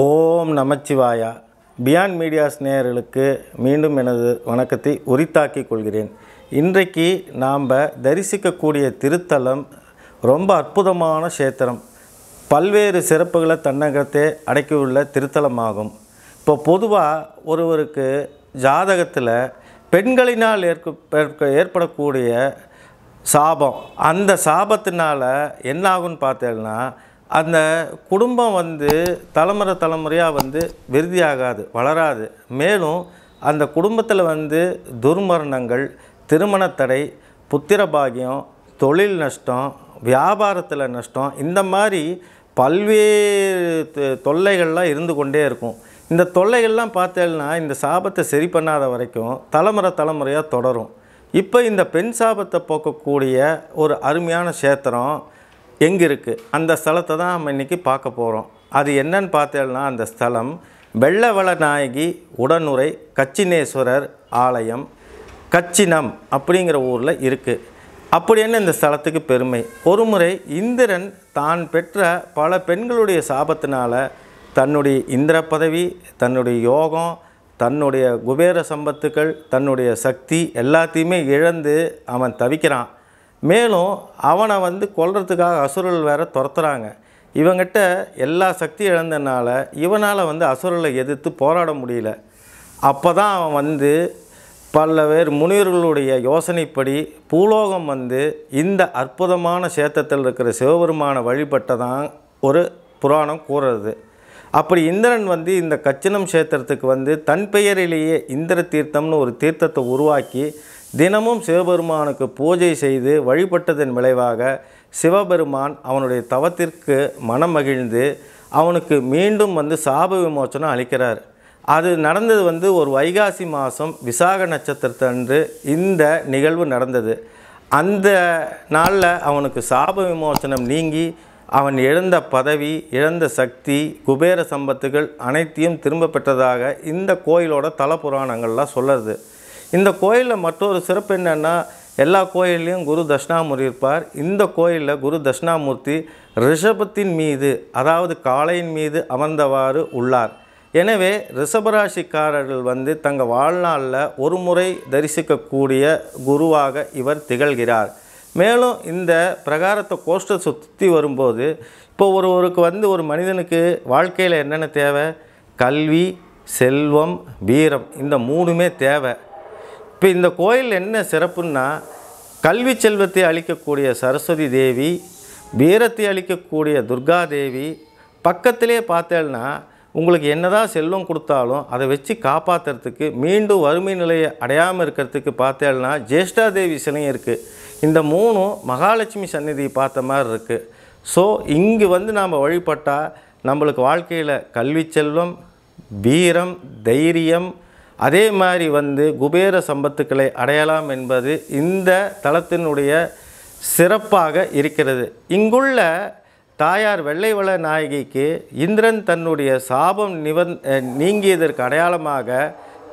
ஓம் Namashivaya beyond medias நேயர்களுக்கு மீண்டும் எனது வணக்கத்தை உரித்தாக்கிக் கொள்கிறேன் இன்றைக்கு நாம் தரிசிக்கக்கூடிய திருத்தலம் ரொம்ப அற்புதமான சேத்திரம் பல்வேறு சிறப்புகளை தன்னகத்தே அடக்கியுள்ள திருத்தலமாகும் இப்போ பொதுவாக ஒருவருக்கு ஜாதகத்தில் பெண்களினால் ஏற்க ஏற்படக்கூடிய சாபம் அந்த சாபத்தினால் என்னாகும்னு பார்த்தேன்னா அந்த குடும்பம் வந்து தலைமுறை தலைமுறையாக வந்து விருதியாகாது வளராது மேலும் அந்த குடும்பத்தில் வந்து துர்மரணங்கள் திருமணத்தடை புத்திர பாகியம் தொழில் நஷ்டம் வியாபாரத்தில் நஷ்டம் இந்த மாதிரி பல்வேறு தொல்லைகள்லாம் இருந்து கொண்டே இருக்கும் இந்த தொல்லைகள்லாம் பார்த்தேன்னா இந்த சாபத்தை சரி பண்ணாத வரைக்கும் தலைமுறை தலைமுறையாக தொடரும் இப்போ இந்த பெண் சாபத்தை போக்கக்கூடிய ஒரு அருமையான சேத்திரம் எங்கே இருக்குது அந்த ஸ்தலத்தை தான் நம்ம இன்றைக்கி பார்க்க போகிறோம் அது என்னன்னு பார்த்தேன்னா அந்த ஸ்தலம் வெள்ளவள நாயகி உடனுரை கச்சினேஸ்வரர் ஆலயம் கச்சினம் அப்படிங்கிற ஊரில் இருக்குது அப்படி என்ன இந்த ஸ்தலத்துக்கு பெருமை ஒருமுறை இந்திரன் தான் பெற்ற பல பெண்களுடைய சாபத்தினால் தன்னுடைய இந்திர பதவி தன்னுடைய யோகம் தன்னுடைய குபேர சம்பத்துக்கள் தன்னுடைய சக்தி எல்லாத்தையுமே இழந்து அவன் தவிக்கிறான் மேலும் அவனை வந்து கொல்றதுக்காக அசுரர்கள் வேற துரத்துறாங்க இவங்கிட்ட எல்லா சக்தி இழந்தனால இவனால் வந்து அசுரர்களை எதிர்த்து போராட முடியல அப்போ தான் அவன் வந்து பல பேர் முனிவர்களுடைய யோசனைப்படி பூலோகம் வந்து இந்த அற்புதமான சேத்தத்தில் இருக்கிற சிவபெருமானை வழிபட்டதான் ஒரு புராணம் கூறுறது அப்படி இந்திரன் வந்து இந்த கச்சினம் சேத்திரத்துக்கு வந்து தன் பெயரிலேயே இந்திர தீர்த்தம்னு ஒரு தீர்த்தத்தை உருவாக்கி தினமும் சிவபெருமானுக்கு பூஜை செய்து வழிபட்டதன் விளைவாக சிவபெருமான் அவனுடைய தவத்திற்கு மனம் மகிழ்ந்து அவனுக்கு மீண்டும் வந்து சாப விமோச்சனம் அளிக்கிறார் அது நடந்தது வந்து ஒரு வைகாசி மாதம் விசாக நட்சத்திரத்தன்று இந்த நிகழ்வு நடந்தது அந்த நாளில் அவனுக்கு சாப விமோசனம் நீங்கி அவன் இழந்த பதவி இழந்த சக்தி குபேர சம்பத்துகள் அனைத்தையும் திரும்ப பெற்றதாக இந்த கோயிலோட தல புராணங்கள்லாம் சொல்லுறது இந்த கோயிலில் மற்றொரு சிறப்பு என்னென்னா எல்லா கோயில்லையும் குரு தட்சிணாமூர்த்தி இருப்பார் இந்த கோயிலில் குரு தட்சிணாமூர்த்தி ரிஷபத்தின் மீது அதாவது காளையின் மீது அமர்ந்தவாறு உள்ளார் எனவே ரிஷபராசிக்காரர்கள் வந்து தங்கள் வாழ்நாளில் ஒரு முறை தரிசிக்கக்கூடிய குருவாக இவர் திகழ்கிறார் மேலும் இந்த பிரகாரத்தை கோஷ்டை சுற்றி வரும்போது இப்போ ஒருவருக்கு வந்து ஒரு மனிதனுக்கு வாழ்க்கையில் என்னென்ன தேவை கல்வி செல்வம் வீரம் இந்த மூணுமே தேவை இப்போ இந்த கோயில் என்ன சிறப்புன்னா கல்வி செல்வத்தை அளிக்கக்கூடிய சரஸ்வதி தேவி வீரத்தை அளிக்கக்கூடிய துர்கா தேவி பக்கத்திலே பார்த்தேன்னா உங்களுக்கு என்னதான் செல்வம் கொடுத்தாலும் அதை வச்சு காப்பாற்றுறதுக்கு மீண்டும் வறுமை நிலையை அடையாமல் இருக்கிறதுக்கு பார்த்தேன்னா தேவி சிலையும் இருக்குது இந்த மூணும் மகாலட்சுமி சன்னிதி பார்த்த மாதிரி இருக்குது ஸோ இங்கு வந்து நாம் வழிபட்டால் நம்மளுக்கு வாழ்க்கையில் கல்வி செல்வம் வீரம் தைரியம் அதே மாதிரி வந்து குபேர சம்பத்துக்களை அடையலாம் என்பது இந்த தளத்தினுடைய சிறப்பாக இருக்கிறது இங்குள்ள தாயார் வெள்ளைவள நாயகிக்கு இந்திரன் தன்னுடைய சாபம் நிவந் நீங்கியதற்கு அடையாளமாக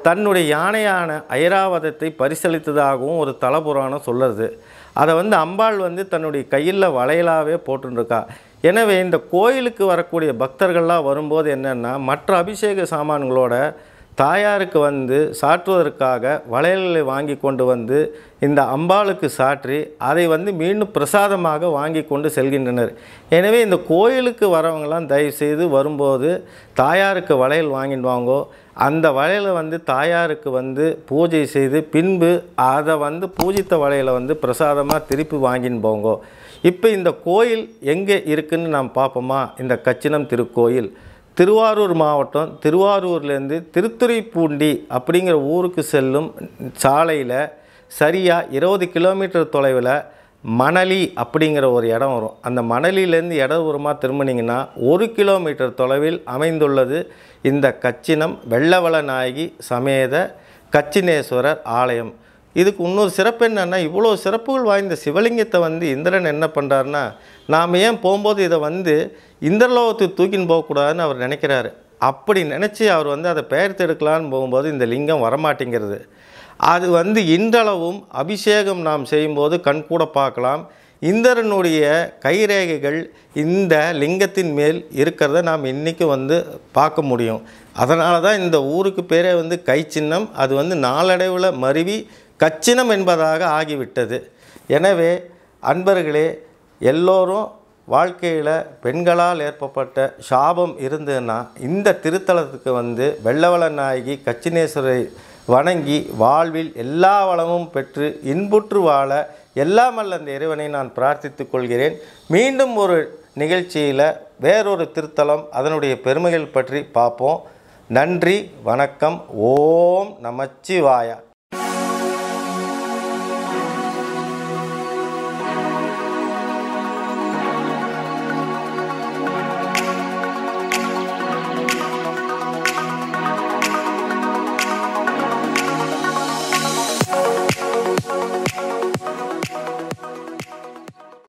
தன்னுடைய யானையான ஐராவதத்தை பரிசளித்ததாகவும் ஒரு தலபுராணம் சொல்லுறது அதை வந்து அம்பாள் வந்து தன்னுடைய கையில் வளையலாகவே போட்டுருக்கா எனவே இந்த கோயிலுக்கு வரக்கூடிய பக்தர்கள்லாம் வரும்போது என்னென்னா மற்ற அபிஷேக சாமான்களோட தாயாருக்கு வந்து சாற்றுவதற்காக வளையல்களை வாங்கி கொண்டு வந்து இந்த அம்பாளுக்கு சாற்றி அதை வந்து மீண்டும் பிரசாதமாக வாங்கி கொண்டு செல்கின்றனர் எனவே இந்த கோயிலுக்கு வரவங்களாம் தயவுசெய்து வரும்போது தாயாருக்கு வளையல் வாங்கிட்டு வாங்கோ அந்த வளையலை வந்து தாயாருக்கு வந்து பூஜை செய்து பின்பு அதை வந்து பூஜித்த வளையலை வந்து பிரசாதமாக திருப்பி வாங்கின்னு போங்கோ இப்போ இந்த கோயில் எங்கே இருக்குதுன்னு நாம் பார்ப்போமா இந்த கச்சினம் திருக்கோயில் திருவாரூர் மாவட்டம் திருவாரூர்லேருந்து திருத்துறைப்பூண்டி அப்படிங்கிற ஊருக்கு செல்லும் சாலையில் சரியாக இருபது கிலோமீட்டர் தொலைவில் மணலி அப்படிங்கிற ஒரு இடம் வரும் அந்த மணலியிலேருந்து இடதுபுறமாக திரும்பினீங்கன்னா ஒரு கிலோமீட்டர் தொலைவில் அமைந்துள்ளது இந்த கச்சினம் வெள்ளவள நாயகி சமேத கச்சினேஸ்வரர் ஆலயம் இதுக்கு இன்னொரு சிறப்பு என்னென்னா இவ்வளோ சிறப்புகள் வாய்ந்த சிவலிங்கத்தை வந்து இந்திரன் என்ன பண்ணுறாருன்னா நாம் ஏன் போகும்போது இதை வந்து இந்திரலோகத்துக்கு தூக்கின்னு போகக்கூடாதுன்னு அவர் நினைக்கிறாரு அப்படி நினச்சி அவர் வந்து அதை பெயர்த்து எடுக்கலான்னு போகும்போது இந்த லிங்கம் வரமாட்டேங்கிறது அது வந்து இன்றளவும் அபிஷேகம் நாம் செய்யும்போது கண் கூட பார்க்கலாம் இந்திரனுடைய கைரேகைகள் இந்த லிங்கத்தின் மேல் இருக்கிறத நாம் இன்றைக்கி வந்து பார்க்க முடியும் அதனால தான் இந்த ஊருக்கு பேரே வந்து கை சின்னம் அது வந்து நாளடைவில் மருவி கச்சினம் என்பதாக ஆகிவிட்டது எனவே அன்பர்களே எல்லோரும் வாழ்க்கையில் பெண்களால் ஏற்பப்பட்ட சாபம் இருந்ததுன்னா இந்த திருத்தலத்துக்கு வந்து வெள்ளவள நாயகி கச்சினேஸ்வரை வணங்கி வாழ்வில் எல்லா வளமும் பெற்று இன்புற்று வாழ எல்லாம் அல்ல அந்த இறைவனை நான் பிரார்த்தித்து கொள்கிறேன் மீண்டும் ஒரு நிகழ்ச்சியில் வேறொரு திருத்தலம் அதனுடைய பெருமைகள் பற்றி பார்ப்போம் நன்றி வணக்கம் ஓம் நமச்சிவாயா